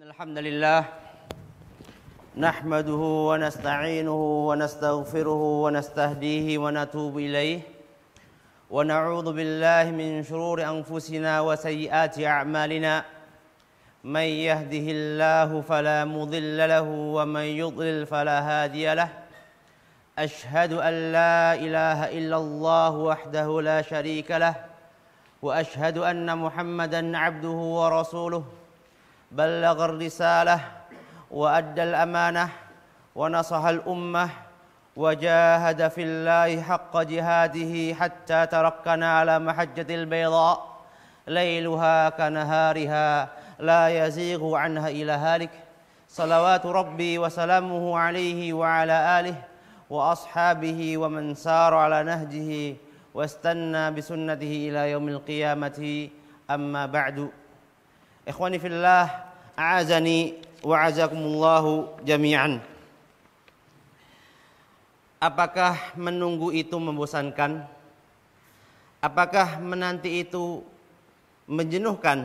إن الحمد لله نحمده ونستعينه ونستغفره ونستهديه ونتوب إليه ونعوذ بالله من شرور أنفسنا وسيئات أعمالنا من يهده الله فلا مضل له ومن يضلل فلا هادي له أشهد أن لا إله إلا الله وحده لا شريك له وأشهد أن محمدا عبده ورسوله بلغ الرسالة وأدى الأمانة ونصح الأمة وجاهد في الله حق جهاده حتى تركنا على محجة البيضاء ليلها كنهارها لا يزيغ عنها إلى هالك صلوات ربي وسلامه عليه وعلى آله وأصحابه ومن سار على نهجه واستنى بسنته إلى يوم القيامة أما بعد إخواني في الله A'azani wa azakumullahu jami'an. Apakah menunggu itu membosankan? Apakah menanti itu menjenuhkan?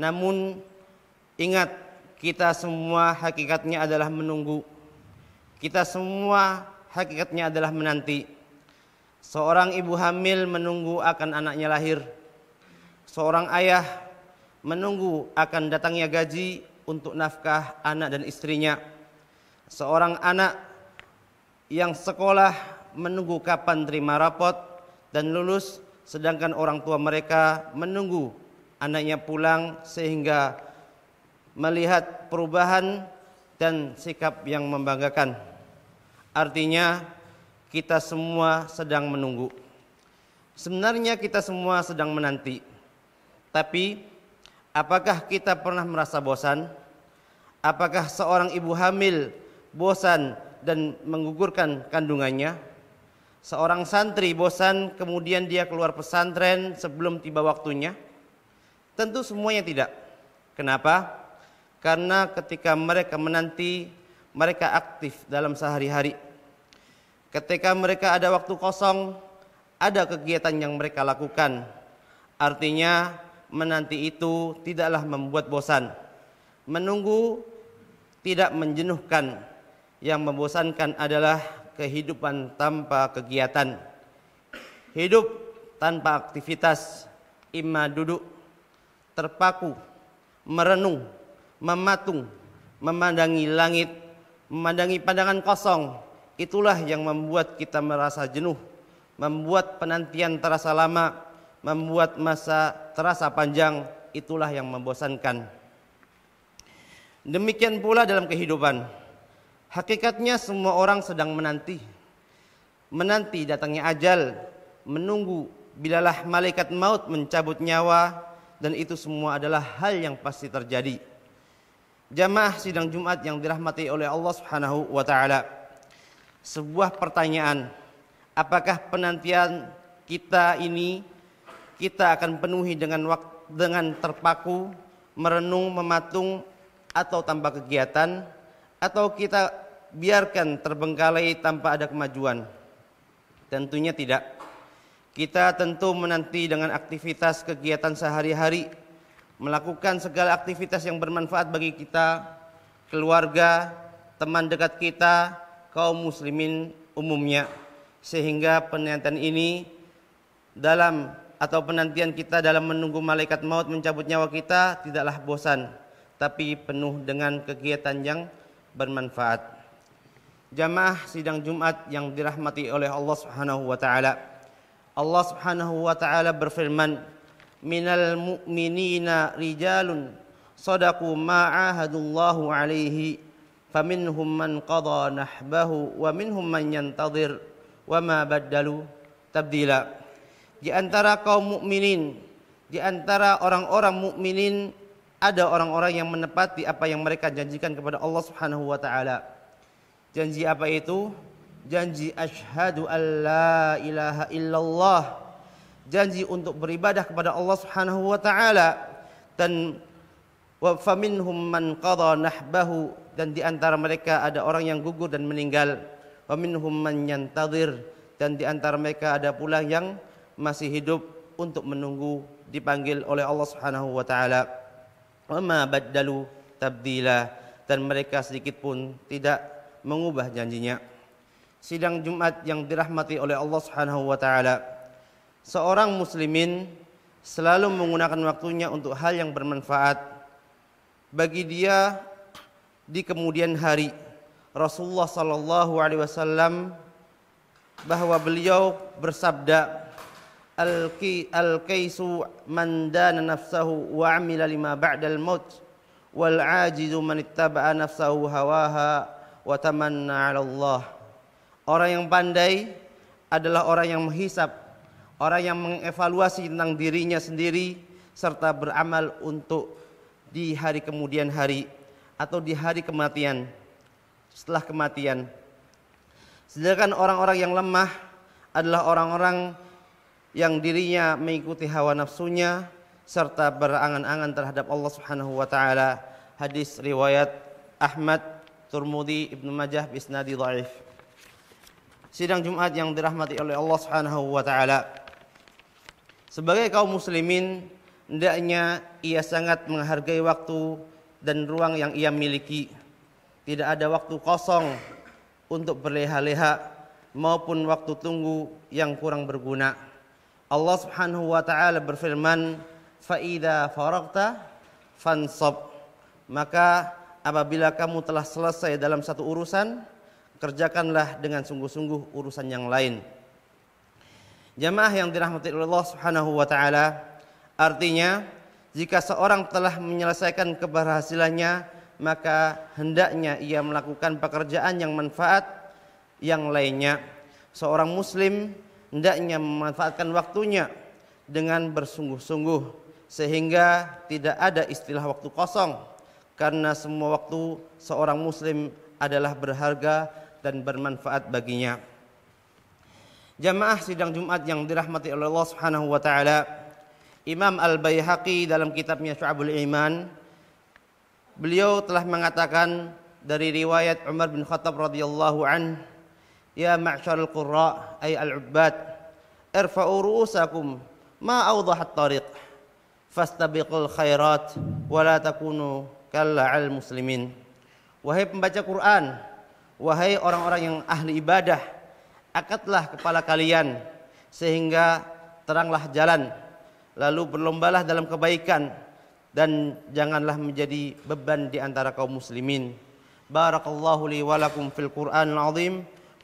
Namun ingat kita semua hakikatnya adalah menunggu. Kita semua hakikatnya adalah menanti. Seorang ibu hamil menunggu akan anaknya lahir. Seorang ayah menunggu akan datangnya gaji untuk nafkah anak dan istrinya. Seorang anak yang sekolah menunggu kapan terima rapot dan lulus, sedangkan orang tua mereka menunggu anaknya pulang sehingga melihat perubahan dan sikap yang membanggakan. Artinya kita semua sedang menunggu. Sebenarnya kita semua sedang menanti. Tapi Apakah kita pernah merasa bosan? Apakah seorang ibu hamil bosan dan menggugurkan kandungannya? Seorang santri bosan kemudian dia keluar pesantren sebelum tiba waktunya? Tentu semuanya tidak. Kenapa? Karena ketika mereka menanti, mereka aktif dalam sehari-hari. Ketika mereka ada waktu kosong, ada kegiatan yang mereka lakukan. Artinya menanti itu tidaklah membuat bosan. Menunggu tidak menjenuhkan. Yang membosankan adalah kehidupan tanpa kegiatan. Hidup tanpa aktivitas, imma duduk, terpaku, merenung, mematung, memandangi langit, memandangi pandangan kosong. Itulah yang membuat kita merasa jenuh, membuat penantian terasa lama, membuat masa terasa panjang itulah yang membosankan. Demikian pula dalam kehidupan. Hakikatnya semua orang sedang menanti. Menanti datangnya ajal, menunggu bilalah malaikat maut mencabut nyawa dan itu semua adalah hal yang pasti terjadi. Jamaah sidang Jumat yang dirahmati oleh Allah Subhanahu wa taala. Sebuah pertanyaan, apakah penantian kita ini kita akan penuhi dengan waktu, dengan terpaku, merenung, mematung atau tanpa kegiatan atau kita biarkan terbengkalai tanpa ada kemajuan. Tentunya tidak. Kita tentu menanti dengan aktivitas kegiatan sehari-hari, melakukan segala aktivitas yang bermanfaat bagi kita, keluarga, teman dekat kita, kaum muslimin umumnya. Sehingga penantian ini dalam atau penantian kita dalam menunggu malaikat maut mencabut nyawa kita tidaklah bosan, tapi penuh dengan kegiatan yang bermanfaat. Jamaah sidang Jumat yang dirahmati oleh Allah Subhanahu wa taala. Allah Subhanahu wa taala berfirman, "Minal mu'minina rijalun sadaqu ma'ahadullahu alaihi, faminhum man qada nahbahu wa minhum man yantadir, wa ma baddalu tabdila." di antara kaum mukminin, di antara orang-orang mukminin ada orang-orang yang menepati apa yang mereka janjikan kepada Allah Subhanahu wa taala. Janji apa itu? Janji asyhadu alla ilaha illallah. Janji untuk beribadah kepada Allah Subhanahu wa taala dan wa faminhum man qada nahbahu dan di antara mereka ada orang yang gugur dan meninggal. Wa minhum man dan di antara mereka ada pula yang masih hidup untuk menunggu dipanggil oleh Allah Subhanahu wa taala. Wa baddalu tabdila dan mereka sedikit pun tidak mengubah janjinya. Sidang Jumat yang dirahmati oleh Allah Subhanahu wa taala. Seorang muslimin selalu menggunakan waktunya untuk hal yang bermanfaat bagi dia di kemudian hari. Rasulullah sallallahu alaihi wasallam bahwa beliau bersabda al qaisu man dana nafsahu wa amila lima ba'dal maut wal ajizu man ittaba'a nafsahu hawaha wa tamanna 'ala Allah. Orang yang pandai adalah orang yang menghisap, orang yang mengevaluasi tentang dirinya sendiri serta beramal untuk di hari kemudian hari atau di hari kematian setelah kematian. Sedangkan orang-orang yang lemah adalah orang-orang yang dirinya mengikuti hawa nafsunya serta berangan-angan terhadap Allah Subhanahu wa taala. Hadis riwayat Ahmad, Turmudi, Ibnu Majah bisnadi dhaif. Sidang Jumat yang dirahmati oleh Allah Subhanahu wa taala. Sebagai kaum muslimin, hendaknya ia sangat menghargai waktu dan ruang yang ia miliki. Tidak ada waktu kosong untuk berleha-leha maupun waktu tunggu yang kurang berguna. Allah Subhanahu wa taala berfirman, "Faida faragta fansab." Maka apabila kamu telah selesai dalam satu urusan, kerjakanlah dengan sungguh-sungguh urusan yang lain. Jamaah yang dirahmati Allah Subhanahu wa taala, artinya jika seorang telah menyelesaikan keberhasilannya, maka hendaknya ia melakukan pekerjaan yang manfaat yang lainnya. Seorang muslim hendaknya memanfaatkan waktunya dengan bersungguh-sungguh sehingga tidak ada istilah waktu kosong karena semua waktu seorang muslim adalah berharga dan bermanfaat baginya. Jamaah sidang Jumat yang dirahmati oleh Allah Subhanahu wa taala, Imam Al-Baihaqi dalam kitabnya Syu'abul Iman beliau telah mengatakan dari riwayat Umar bin Khattab radhiyallahu anhu ya al qurra ay al-ubbad irfa'u ru'usakum ma awdahat tariq fastabiqul khairat wa la takunu kal'al muslimin wahai pembaca Quran wahai orang-orang yang ahli ibadah akatlah kepala kalian sehingga teranglah jalan lalu berlombalah dalam kebaikan dan janganlah menjadi beban di antara kaum muslimin barakallahu li wa lakum fil qur'anil azim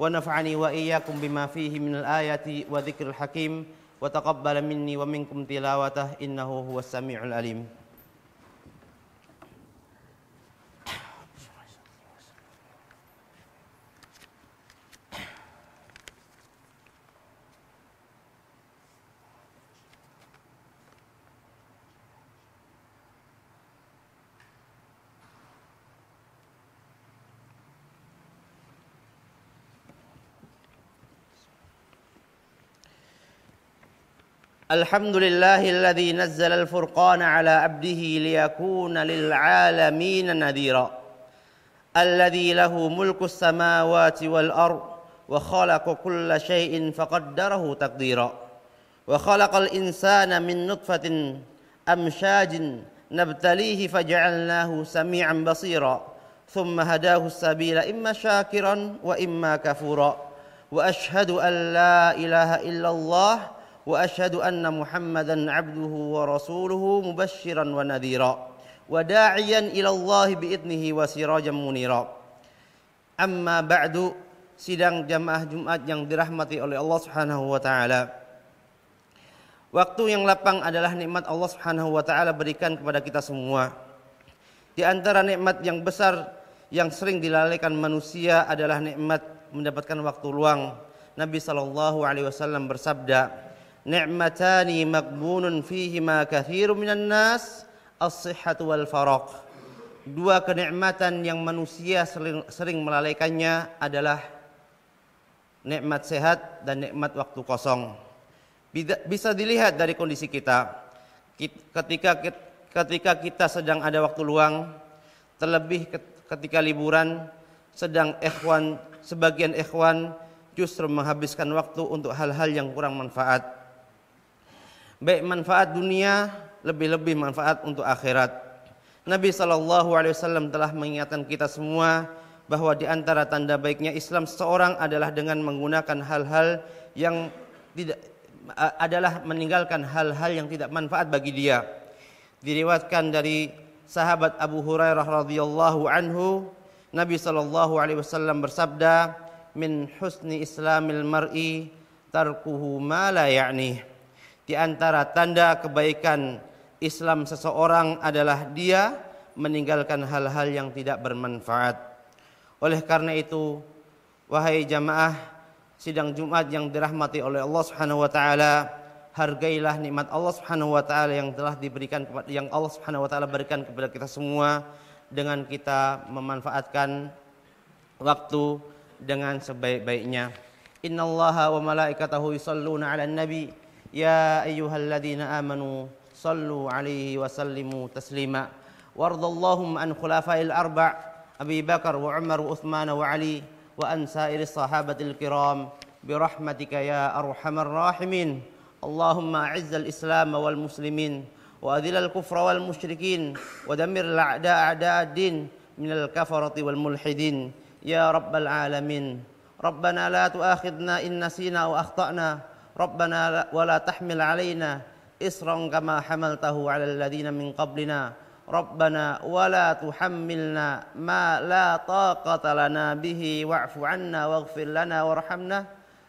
ونفعني وإياكم بما فيه من الآية وذكر الحكيم وتقبل مني ومنكم تلاوته إنه هو السميع العليم الحمد لله الذي نزل الفرقان على عبده ليكون للعالمين نذيرا الذي له ملك السماوات والأرض وخلق كل شيء فقدره تقديرا وخلق الإنسان من نطفة أمشاج نبتليه فجعلناه سميعا بصيرا ثم هداه السبيل إما شاكرا وإما كفورا وأشهد أن لا إله إلا الله واشهد ان محمدا عبده ورسوله مبشرا ونذيرا وداعيا الى الله باذنه وسراجا منيرا اما بعد sidang jamaah Jumat yang dirahmati oleh Allah Subhanahu wa taala. Waktu yang lapang adalah nikmat Allah Subhanahu wa taala berikan kepada kita semua. Di antara nikmat yang besar yang sering dilalaikan manusia adalah nikmat mendapatkan waktu luang. Nabi sallallahu alaihi wasallam bersabda, ni'matani nas Dua kenikmatan yang manusia sering, sering melalaikannya adalah nikmat sehat dan nikmat waktu kosong. Bisa dilihat dari kondisi kita. Ketika ketika kita sedang ada waktu luang, terlebih ketika liburan, sedang ikhwan, sebagian ikhwan justru menghabiskan waktu untuk hal-hal yang kurang manfaat baik manfaat dunia lebih-lebih manfaat untuk akhirat. Nabi saw telah mengingatkan kita semua bahwa di antara tanda baiknya Islam seorang adalah dengan menggunakan hal-hal yang tidak adalah meninggalkan hal-hal yang tidak manfaat bagi dia. Diriwatkan dari sahabat Abu Hurairah radhiyallahu anhu, Nabi saw alaihi wasallam bersabda, "Min husni islamil mar'i tarkuhu ma la di antara tanda kebaikan Islam seseorang adalah dia meninggalkan hal-hal yang tidak bermanfaat. Oleh karena itu, wahai jamaah sidang Jumat yang dirahmati oleh Allah Subhanahu wa taala, hargailah nikmat Allah Subhanahu wa taala yang telah diberikan yang Allah Subhanahu wa taala berikan kepada kita semua dengan kita memanfaatkan waktu dengan sebaik-baiknya. Innallaha wa malaikatahu yusalluna 'alan nabi يا أيها الذين آمنوا صلوا عليه وسلموا تسليما وارض اللهم عن خلفاء الأربع أبي بكر وعمر وعثمان وعلي وأن سائر الصحابة الكرام برحمتك يا أرحم الراحمين اللهم أعز الإسلام والمسلمين وأذل الكفر والمشركين ودمر الأعداء أعداء الدين من الكفرة والملحدين يا رب العالمين ربنا لا تؤاخذنا إن نسينا أو أخطأنا ربنا ولا تحمل علينا إسرا كما حملته على الذين من قبلنا ربنا ولا تحملنا ما لا طاقة لنا به واعف عنا واغفر لنا وارحمنا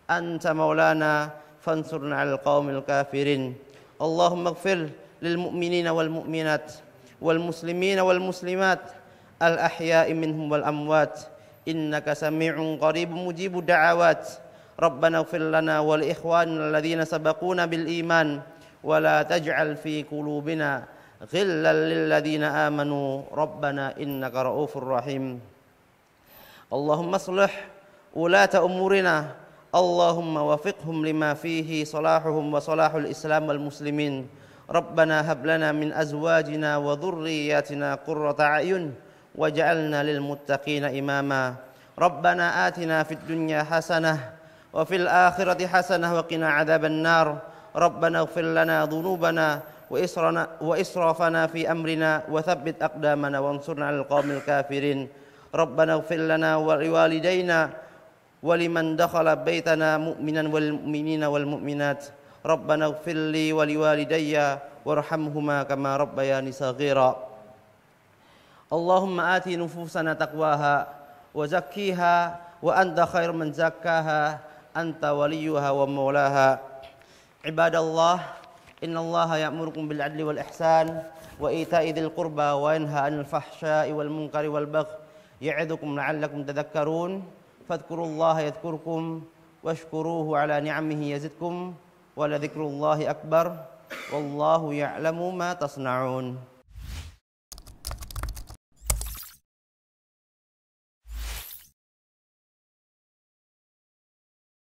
أنت مولانا فانصرنا على القوم الكافرين اللهم اغفر للمؤمنين والمؤمنات والمسلمين والمسلمات الأحياء منهم والأموات إنك سميع قريب مجيب الدعوات ربنا اغفر لنا ولإخواننا الذين سبقونا بالإيمان ولا تجعل في قلوبنا غلا للذين آمنوا ربنا إنك رؤوف رحيم اللهم اصلح ولاة أمورنا اللهم وفقهم لما فيه صلاحهم وصلاح الإسلام والمسلمين ربنا هب لنا من أزواجنا وذرياتنا قرة أعين واجعلنا للمتقين إماما ربنا آتنا في الدنيا حسنة وفي الآخرة حسنة وقنا عذاب النار ربنا اغفر لنا ذنوبنا وإسرنا وإسرافنا في أمرنا وثبت أقدامنا وانصرنا على القوم الكافرين ربنا اغفر لنا ولوالدينا ولمن دخل بيتنا مؤمنا والمؤمنين والمؤمنات ربنا اغفر لي ولوالدي وارحمهما كما ربياني صغيرا اللهم آت نفوسنا تقواها وزكيها وأنت خير من زكاها أنت وليها ومولاها عباد الله إن الله يأمركم بالعدل والإحسان وإيتاء ذي القربى وينهى عن الفحشاء والمنكر والبغي يعظكم لعلكم تذكرون فاذكروا الله يذكركم واشكروه على نعمه يزدكم ولذكر الله أكبر والله يعلم ما تصنعون